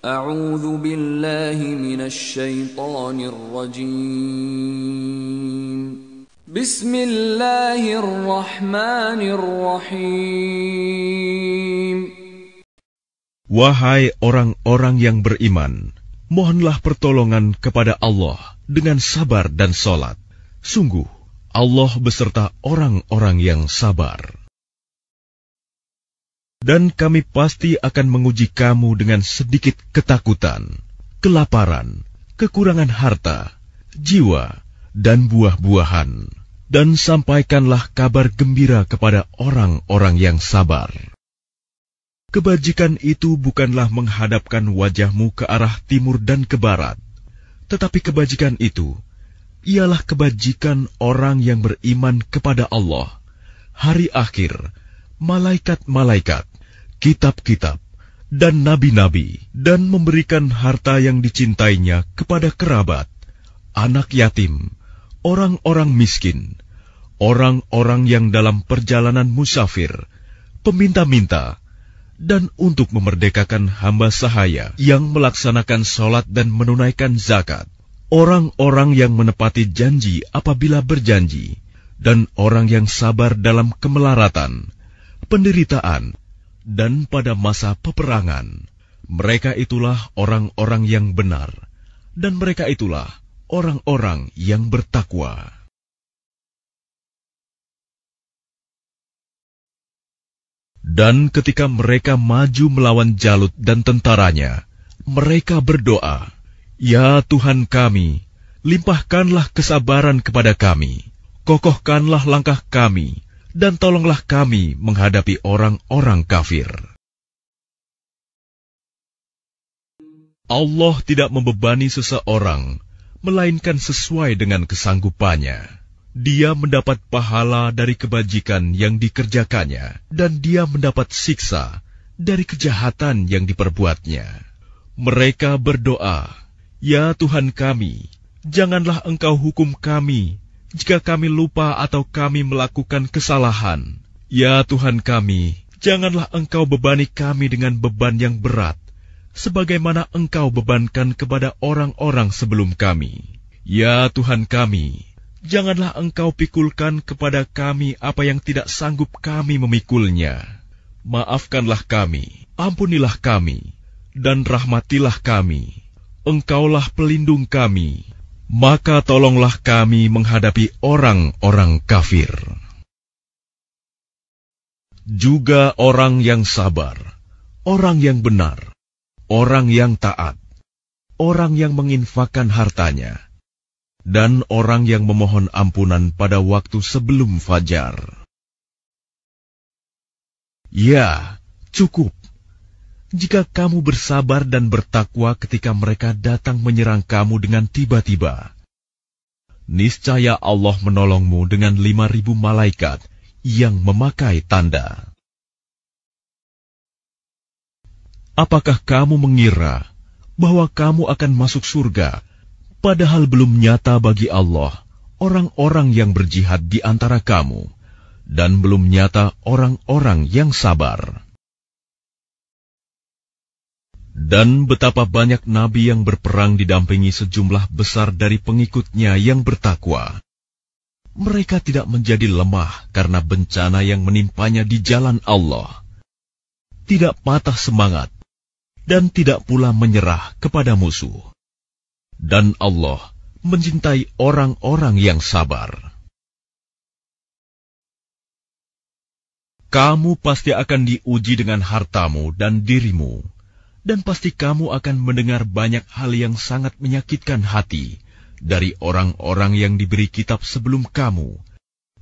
أعوذ بالله من الشيطان الرجيم بسم الله الرحمن الرحيم Wahai orang-orang yang beriman, mohonlah pertolongan kepada Allah dengan sabar dan sholat. Sungguh, Allah beserta orang-orang yang sabar dan kami pasti akan menguji kamu dengan sedikit ketakutan, kelaparan, kekurangan harta, jiwa, dan buah-buahan. Dan sampaikanlah kabar gembira kepada orang-orang yang sabar. Kebajikan itu bukanlah menghadapkan wajahmu ke arah timur dan ke barat, tetapi kebajikan itu ialah kebajikan orang yang beriman kepada Allah, hari akhir, malaikat-malaikat, kitab-kitab, dan nabi-nabi, dan memberikan harta yang dicintainya kepada kerabat, anak yatim, orang-orang miskin, orang-orang yang dalam perjalanan musafir, peminta-minta, dan untuk memerdekakan hamba sahaya yang melaksanakan sholat dan menunaikan zakat, orang-orang yang menepati janji apabila berjanji, dan orang yang sabar dalam kemelaratan, penderitaan, dan pada masa peperangan. Mereka itulah orang-orang yang benar, dan mereka itulah orang-orang yang bertakwa. Dan ketika mereka maju melawan Jalut dan tentaranya, mereka berdoa, "Ya Tuhan kami, limpahkanlah kesabaran kepada kami, kokohkanlah langkah kami." dan tolonglah kami menghadapi orang-orang kafir. Allah tidak membebani seseorang, melainkan sesuai dengan kesanggupannya. Dia mendapat pahala dari kebajikan yang dikerjakannya, dan dia mendapat siksa dari kejahatan yang diperbuatnya. Mereka berdoa, "Ya Tuhan kami, janganlah Engkau hukum kami jika kami lupa atau kami melakukan kesalahan. Ya Tuhan kami, janganlah Engkau bebani kami dengan beban yang berat, sebagaimana Engkau bebankan kepada orang-orang sebelum kami. Ya Tuhan kami, janganlah Engkau pikulkan kepada kami apa yang tidak sanggup kami memikulnya. Maafkanlah kami, ampunilah kami, dan rahmatilah kami. Engkaulah pelindung kami maka tolonglah kami menghadapi orang-orang kafir. Juga orang yang sabar, orang yang benar, orang yang taat, orang yang menginfakkan hartanya, dan orang yang memohon ampunan pada waktu sebelum fajar. Ya, cukup jika kamu bersabar dan bertakwa ketika mereka datang menyerang kamu dengan tiba-tiba. Niscaya Allah menolongmu dengan lima ribu malaikat yang memakai tanda. Apakah kamu mengira bahwa kamu akan masuk surga, padahal belum nyata bagi Allah orang-orang yang berjihad di antara kamu, dan belum nyata orang-orang yang sabar? Dan betapa banyak nabi yang berperang didampingi sejumlah besar dari pengikutnya yang bertakwa. Mereka tidak menjadi lemah karena bencana yang menimpanya di jalan Allah. Tidak patah semangat dan tidak pula menyerah kepada musuh. Dan Allah mencintai orang-orang yang sabar. Kamu pasti akan diuji dengan hartamu dan dirimu dan pasti kamu akan mendengar banyak hal yang sangat menyakitkan hati dari orang-orang yang diberi kitab sebelum kamu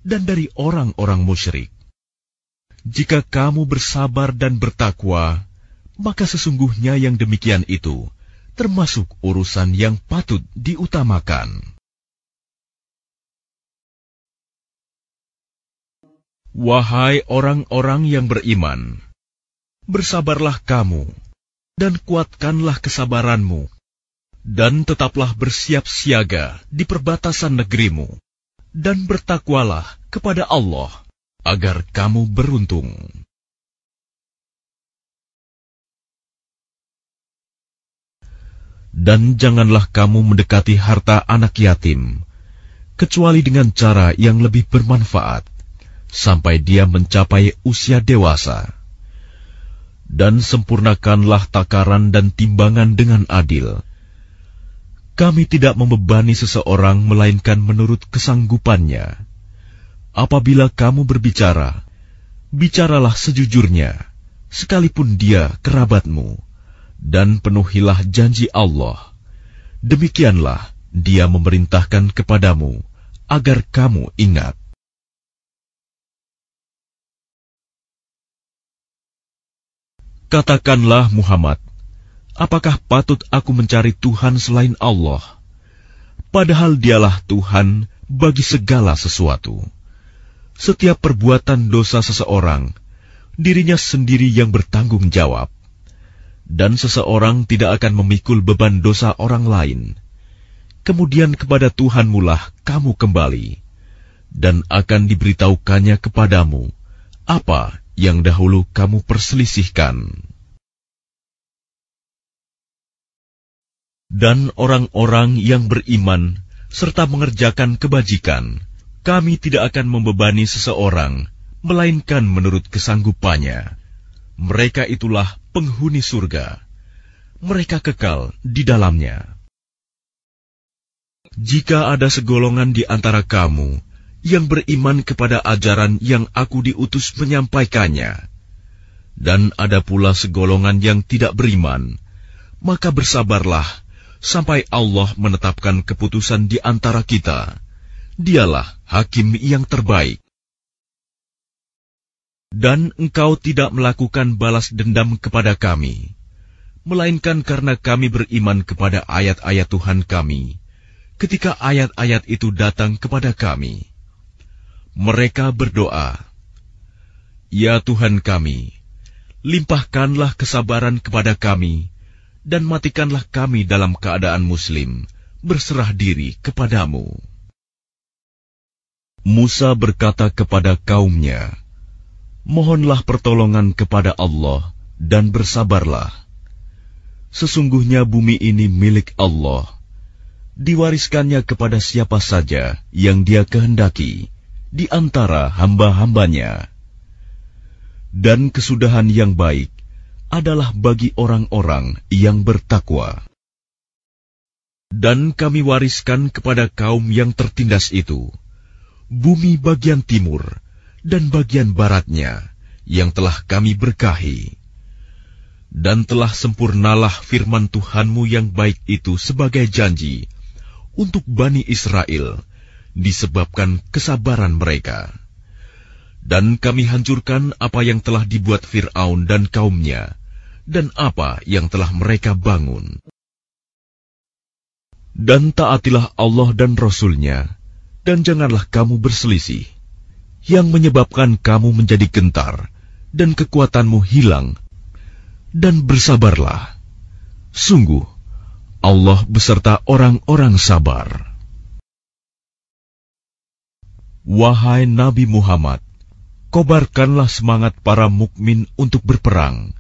dan dari orang-orang musyrik. Jika kamu bersabar dan bertakwa, maka sesungguhnya yang demikian itu termasuk urusan yang patut diutamakan. Wahai orang-orang yang beriman, bersabarlah kamu dan kuatkanlah kesabaranmu, dan tetaplah bersiap siaga di perbatasan negerimu, dan bertakwalah kepada Allah agar kamu beruntung. Dan janganlah kamu mendekati harta anak yatim, kecuali dengan cara yang lebih bermanfaat, sampai dia mencapai usia dewasa dan sempurnakanlah takaran dan timbangan dengan adil. Kami tidak membebani seseorang melainkan menurut kesanggupannya. Apabila kamu berbicara, bicaralah sejujurnya, sekalipun dia kerabatmu, dan penuhilah janji Allah. Demikianlah dia memerintahkan kepadamu agar kamu ingat. Katakanlah Muhammad, apakah patut aku mencari Tuhan selain Allah? Padahal dialah Tuhan bagi segala sesuatu. Setiap perbuatan dosa seseorang, dirinya sendiri yang bertanggung jawab. Dan seseorang tidak akan memikul beban dosa orang lain. Kemudian kepada Tuhan mulah kamu kembali. Dan akan diberitahukannya kepadamu apa yang dahulu kamu perselisihkan. Dan orang-orang yang beriman serta mengerjakan kebajikan, kami tidak akan membebani seseorang, melainkan menurut kesanggupannya. Mereka itulah penghuni surga. Mereka kekal di dalamnya. Jika ada segolongan di antara kamu yang beriman kepada ajaran yang aku diutus menyampaikannya. Dan ada pula segolongan yang tidak beriman, maka bersabarlah sampai Allah menetapkan keputusan di antara kita. Dialah hakim yang terbaik. Dan engkau tidak melakukan balas dendam kepada kami, melainkan karena kami beriman kepada ayat-ayat Tuhan kami, ketika ayat-ayat itu datang kepada kami. Mereka berdoa, "Ya Tuhan kami, limpahkanlah kesabaran kepada kami, dan matikanlah kami dalam keadaan Muslim, berserah diri kepadamu." Musa berkata kepada kaumnya, "Mohonlah pertolongan kepada Allah dan bersabarlah. Sesungguhnya bumi ini milik Allah, diwariskannya kepada siapa saja yang Dia kehendaki." di antara hamba-hambanya. Dan kesudahan yang baik adalah bagi orang-orang yang bertakwa. Dan kami wariskan kepada kaum yang tertindas itu, bumi bagian timur dan bagian baratnya yang telah kami berkahi. Dan telah sempurnalah firman Tuhanmu yang baik itu sebagai janji untuk Bani Israel, disebabkan kesabaran mereka. Dan kami hancurkan apa yang telah dibuat Fir'aun dan kaumnya, dan apa yang telah mereka bangun. Dan taatilah Allah dan Rasulnya, dan janganlah kamu berselisih, yang menyebabkan kamu menjadi gentar, dan kekuatanmu hilang, dan bersabarlah. Sungguh, Allah beserta orang-orang sabar. Wahai Nabi Muhammad, kobarkanlah semangat para mukmin untuk berperang.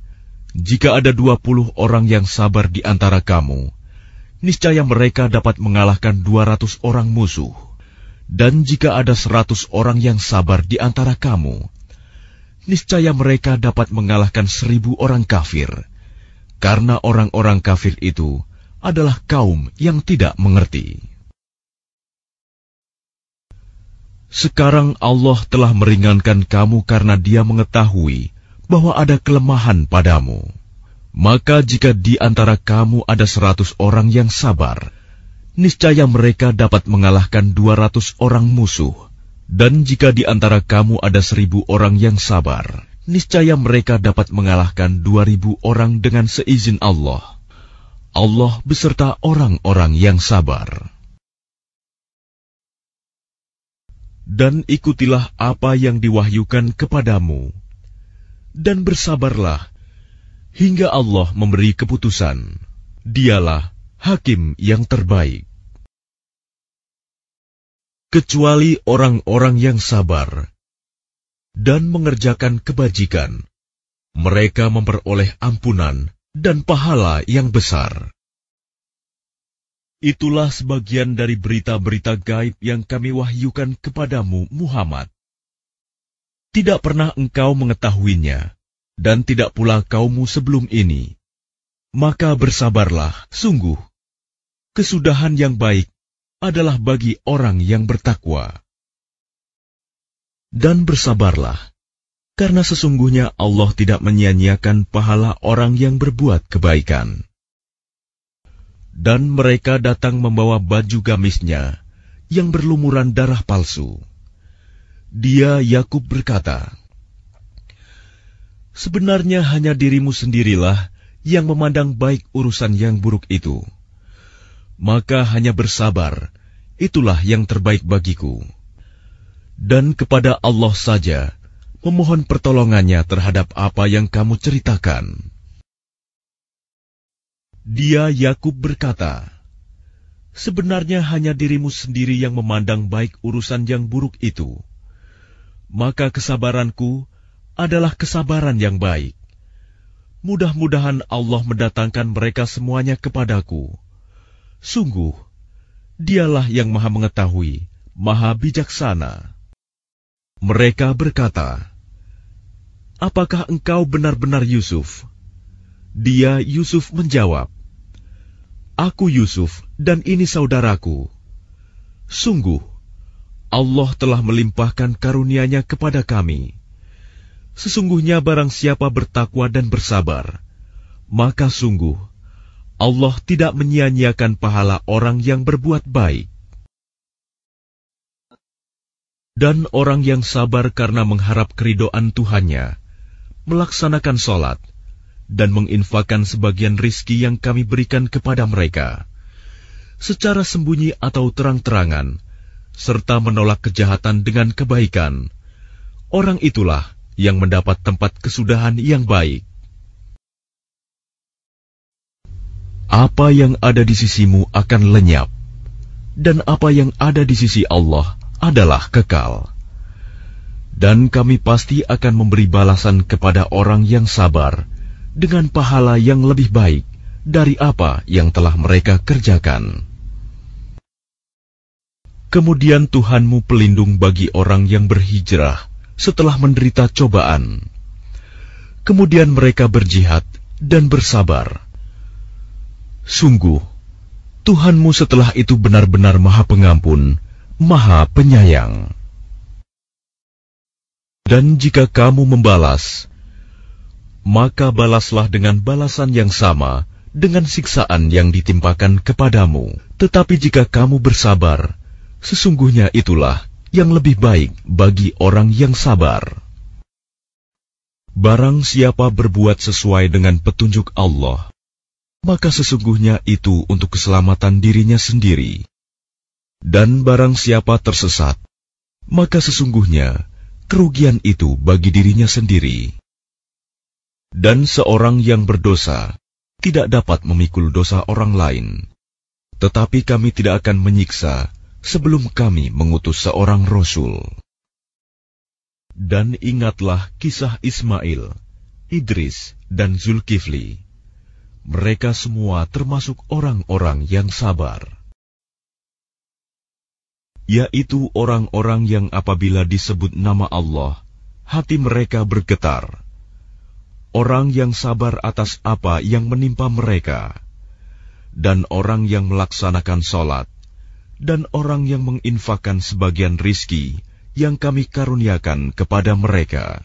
Jika ada dua puluh orang yang sabar di antara kamu, niscaya mereka dapat mengalahkan dua ratus orang musuh. Dan jika ada seratus orang yang sabar di antara kamu, niscaya mereka dapat mengalahkan seribu orang kafir. Karena orang-orang kafir itu adalah kaum yang tidak mengerti. Sekarang Allah telah meringankan kamu karena Dia mengetahui bahwa ada kelemahan padamu. Maka jika di antara kamu ada seratus orang yang sabar, niscaya mereka dapat mengalahkan dua ratus orang musuh. Dan jika di antara kamu ada seribu orang yang sabar, niscaya mereka dapat mengalahkan dua ribu orang dengan seizin Allah. Allah beserta orang-orang yang sabar. dan ikutilah apa yang diwahyukan kepadamu, dan bersabarlah hingga Allah memberi keputusan. Dialah hakim yang terbaik, kecuali orang-orang yang sabar dan mengerjakan kebajikan. Mereka memperoleh ampunan dan pahala yang besar. Itulah sebagian dari berita-berita gaib yang kami wahyukan kepadamu, Muhammad. Tidak pernah engkau mengetahuinya, dan tidak pula kaummu sebelum ini. Maka bersabarlah, sungguh. Kesudahan yang baik adalah bagi orang yang bertakwa. Dan bersabarlah, karena sesungguhnya Allah tidak menyia-nyiakan pahala orang yang berbuat kebaikan. Dan mereka datang membawa baju gamisnya yang berlumuran darah palsu. Dia Yakub berkata, Sebenarnya hanya dirimu sendirilah yang memandang baik urusan yang buruk itu. Maka hanya bersabar, itulah yang terbaik bagiku. Dan kepada Allah saja memohon pertolongannya terhadap apa yang kamu ceritakan. Dia Yakub berkata, "Sebenarnya hanya dirimu sendiri yang memandang baik urusan yang buruk itu. Maka kesabaranku adalah kesabaran yang baik. Mudah-mudahan Allah mendatangkan mereka semuanya kepadaku. Sungguh, Dialah yang Maha Mengetahui, Maha Bijaksana." Mereka berkata, "Apakah engkau benar-benar Yusuf?" Dia Yusuf menjawab, Aku Yusuf dan ini saudaraku. Sungguh, Allah telah melimpahkan karunia-Nya kepada kami. Sesungguhnya barang siapa bertakwa dan bersabar, maka sungguh Allah tidak menyia-nyiakan pahala orang yang berbuat baik. Dan orang yang sabar karena mengharap keridoan Tuhannya, melaksanakan sholat, dan menginfakkan sebagian rizki yang kami berikan kepada mereka, secara sembunyi atau terang-terangan, serta menolak kejahatan dengan kebaikan. Orang itulah yang mendapat tempat kesudahan yang baik. Apa yang ada di sisimu akan lenyap, dan apa yang ada di sisi Allah adalah kekal. Dan kami pasti akan memberi balasan kepada orang yang sabar dengan pahala yang lebih baik dari apa yang telah mereka kerjakan. Kemudian Tuhanmu pelindung bagi orang yang berhijrah setelah menderita cobaan. Kemudian mereka berjihad dan bersabar. Sungguh, Tuhanmu setelah itu benar-benar Maha Pengampun, Maha Penyayang. Dan jika kamu membalas, maka balaslah dengan balasan yang sama dengan siksaan yang ditimpakan kepadamu. Tetapi jika kamu bersabar, sesungguhnya itulah yang lebih baik bagi orang yang sabar. Barang siapa berbuat sesuai dengan petunjuk Allah, maka sesungguhnya itu untuk keselamatan dirinya sendiri. Dan barang siapa tersesat, maka sesungguhnya kerugian itu bagi dirinya sendiri. Dan seorang yang berdosa tidak dapat memikul dosa orang lain. Tetapi kami tidak akan menyiksa sebelum kami mengutus seorang rasul. Dan ingatlah kisah Ismail, Idris, dan Zulkifli. Mereka semua termasuk orang-orang yang sabar. Yaitu orang-orang yang apabila disebut nama Allah, hati mereka bergetar orang yang sabar atas apa yang menimpa mereka, dan orang yang melaksanakan sholat, dan orang yang menginfakkan sebagian rizki yang kami karuniakan kepada mereka.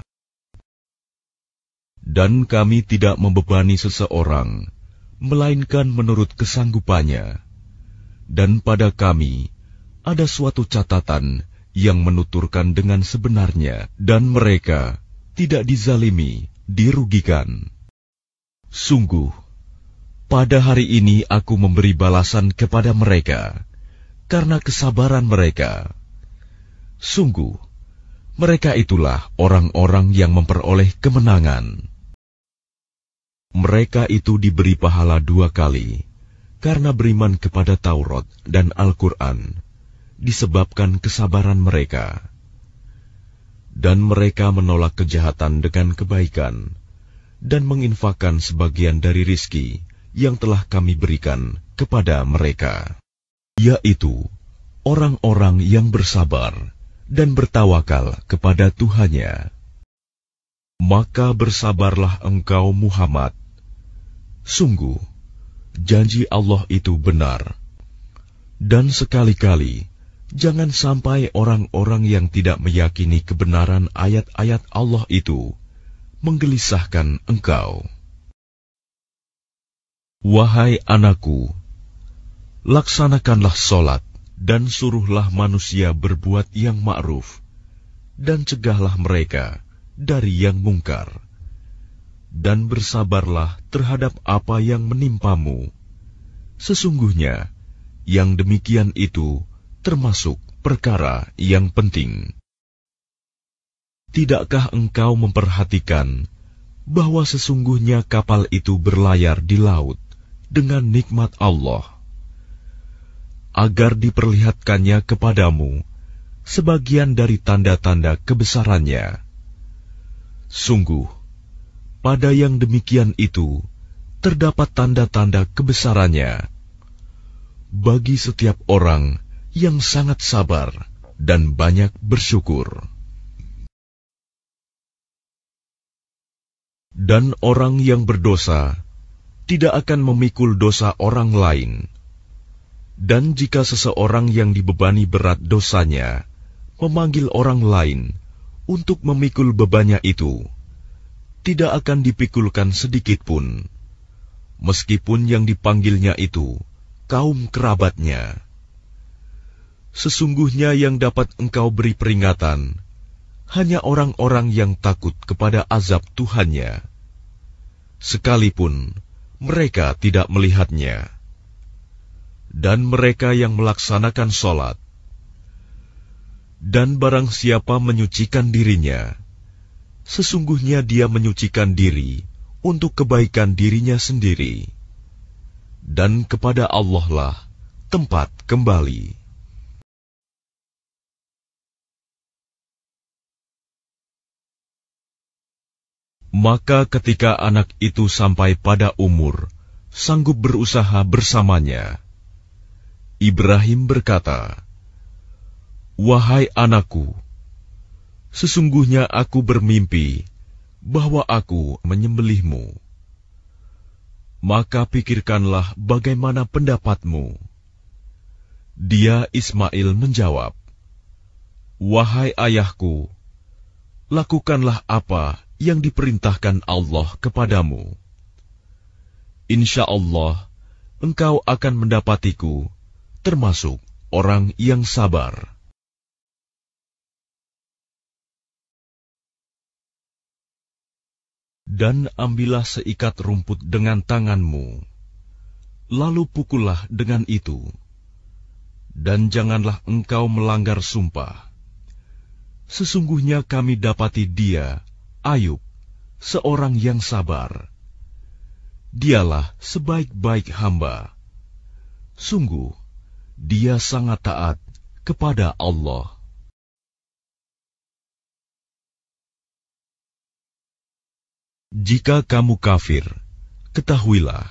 Dan kami tidak membebani seseorang, melainkan menurut kesanggupannya. Dan pada kami ada suatu catatan yang menuturkan dengan sebenarnya, dan mereka tidak dizalimi dirugikan. Sungguh, pada hari ini aku memberi balasan kepada mereka karena kesabaran mereka. Sungguh, mereka itulah orang-orang yang memperoleh kemenangan. Mereka itu diberi pahala dua kali karena beriman kepada Taurat dan Al-Quran, disebabkan kesabaran mereka dan mereka menolak kejahatan dengan kebaikan, dan menginfakkan sebagian dari rizki yang telah kami berikan kepada mereka, yaitu orang-orang yang bersabar dan bertawakal kepada Tuhannya. Maka bersabarlah engkau Muhammad. Sungguh, janji Allah itu benar. Dan sekali-kali, Jangan sampai orang-orang yang tidak meyakini kebenaran ayat-ayat Allah itu menggelisahkan engkau. Wahai anakku, laksanakanlah solat dan suruhlah manusia berbuat yang ma'ruf, dan cegahlah mereka dari yang mungkar. Dan bersabarlah terhadap apa yang menimpamu. Sesungguhnya, yang demikian itu, termasuk perkara yang penting. Tidakkah engkau memperhatikan bahwa sesungguhnya kapal itu berlayar di laut dengan nikmat Allah, agar diperlihatkannya kepadamu sebagian dari tanda-tanda kebesarannya. Sungguh, pada yang demikian itu terdapat tanda-tanda kebesarannya bagi setiap orang yang sangat sabar dan banyak bersyukur. Dan orang yang berdosa tidak akan memikul dosa orang lain. Dan jika seseorang yang dibebani berat dosanya memanggil orang lain untuk memikul bebannya itu, tidak akan dipikulkan sedikit pun, meskipun yang dipanggilnya itu kaum kerabatnya. Sesungguhnya yang dapat engkau beri peringatan hanya orang-orang yang takut kepada azab Tuhannya, sekalipun mereka tidak melihatnya, dan mereka yang melaksanakan sholat, dan barang siapa menyucikan dirinya, sesungguhnya dia menyucikan diri untuk kebaikan dirinya sendiri, dan kepada Allah lah tempat kembali. Maka ketika anak itu sampai pada umur, sanggup berusaha bersamanya. Ibrahim berkata, Wahai anakku, sesungguhnya aku bermimpi bahwa aku menyembelihmu. Maka pikirkanlah bagaimana pendapatmu. Dia Ismail menjawab, Wahai ayahku, lakukanlah apa yang diperintahkan Allah kepadamu. Insya Allah, engkau akan mendapatiku, termasuk orang yang sabar. Dan ambillah seikat rumput dengan tanganmu, lalu pukullah dengan itu, dan janganlah engkau melanggar sumpah. Sesungguhnya kami dapati dia Ayub, seorang yang sabar. Dialah sebaik-baik hamba. Sungguh, dia sangat taat kepada Allah. Jika kamu kafir, ketahuilah,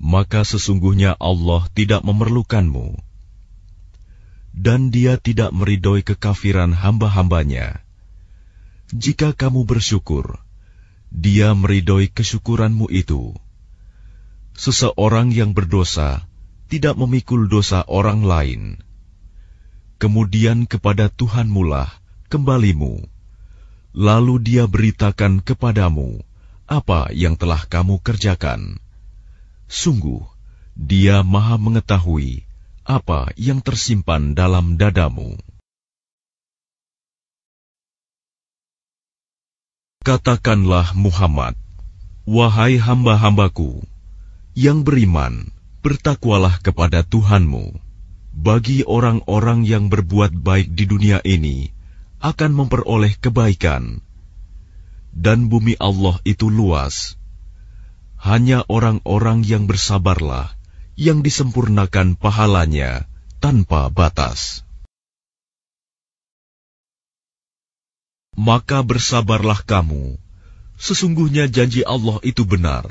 maka sesungguhnya Allah tidak memerlukanmu, dan Dia tidak meridoi kekafiran hamba-hambanya. Jika kamu bersyukur, dia meridoi kesyukuranmu itu. Seseorang yang berdosa tidak memikul dosa orang lain. Kemudian kepada Tuhan mulah kembalimu. Lalu dia beritakan kepadamu apa yang telah kamu kerjakan. Sungguh, dia maha mengetahui apa yang tersimpan dalam dadamu. Katakanlah Muhammad, Wahai hamba-hambaku yang beriman, bertakwalah kepada Tuhanmu. Bagi orang-orang yang berbuat baik di dunia ini, akan memperoleh kebaikan. Dan bumi Allah itu luas. Hanya orang-orang yang bersabarlah yang disempurnakan pahalanya tanpa batas. Maka bersabarlah kamu, sesungguhnya janji Allah itu benar,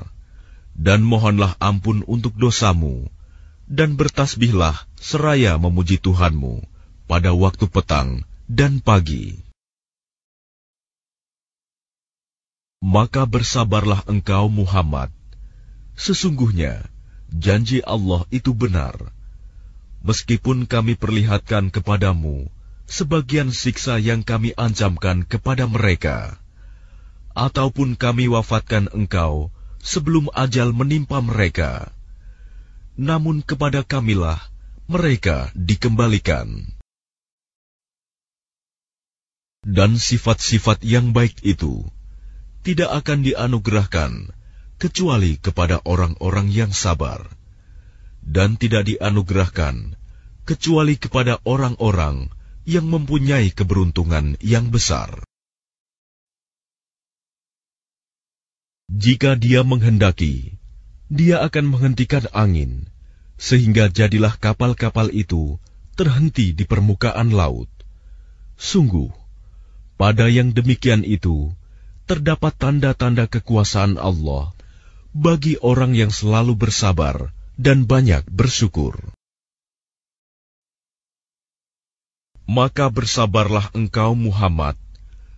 dan mohonlah ampun untuk dosamu, dan bertasbihlah seraya memuji Tuhanmu pada waktu petang dan pagi. Maka bersabarlah engkau Muhammad, sesungguhnya janji Allah itu benar, meskipun kami perlihatkan kepadamu, sebagian siksa yang kami ancamkan kepada mereka, ataupun kami wafatkan engkau sebelum ajal menimpa mereka. Namun kepada kamilah mereka dikembalikan. Dan sifat-sifat yang baik itu tidak akan dianugerahkan kecuali kepada orang-orang yang sabar, dan tidak dianugerahkan kecuali kepada orang-orang yang yang mempunyai keberuntungan yang besar. Jika dia menghendaki, dia akan menghentikan angin, sehingga jadilah kapal-kapal itu terhenti di permukaan laut. Sungguh, pada yang demikian itu terdapat tanda-tanda kekuasaan Allah bagi orang yang selalu bersabar dan banyak bersyukur. Maka bersabarlah engkau Muhammad,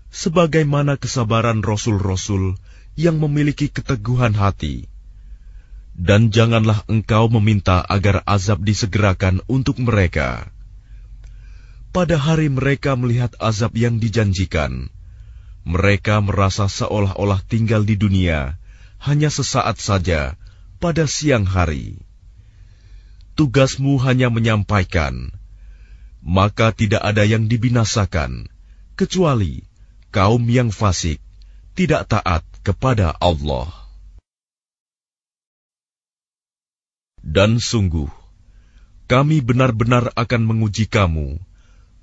sebagaimana kesabaran rasul-rasul yang memiliki keteguhan hati. Dan janganlah engkau meminta agar azab disegerakan untuk mereka. Pada hari mereka melihat azab yang dijanjikan, mereka merasa seolah-olah tinggal di dunia hanya sesaat saja pada siang hari. Tugasmu hanya menyampaikan maka tidak ada yang dibinasakan, kecuali kaum yang fasik, tidak taat kepada Allah. Dan sungguh, kami benar-benar akan menguji kamu,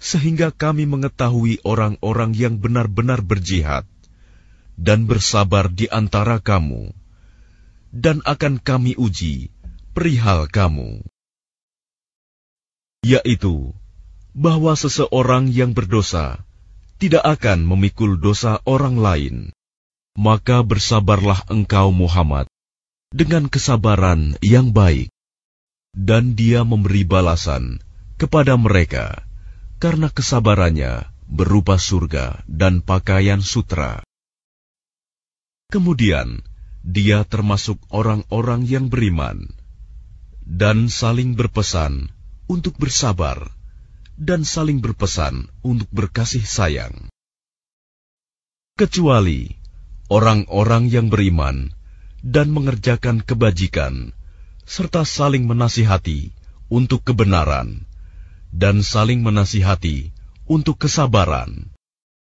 sehingga kami mengetahui orang-orang yang benar-benar berjihad dan bersabar di antara kamu, dan akan kami uji perihal kamu, yaitu bahwa seseorang yang berdosa tidak akan memikul dosa orang lain. Maka bersabarlah engkau Muhammad dengan kesabaran yang baik. Dan dia memberi balasan kepada mereka karena kesabarannya berupa surga dan pakaian sutra. Kemudian, dia termasuk orang-orang yang beriman dan saling berpesan untuk bersabar dan saling berpesan untuk berkasih sayang. Kecuali orang-orang yang beriman dan mengerjakan kebajikan, serta saling menasihati untuk kebenaran, dan saling menasihati untuk kesabaran.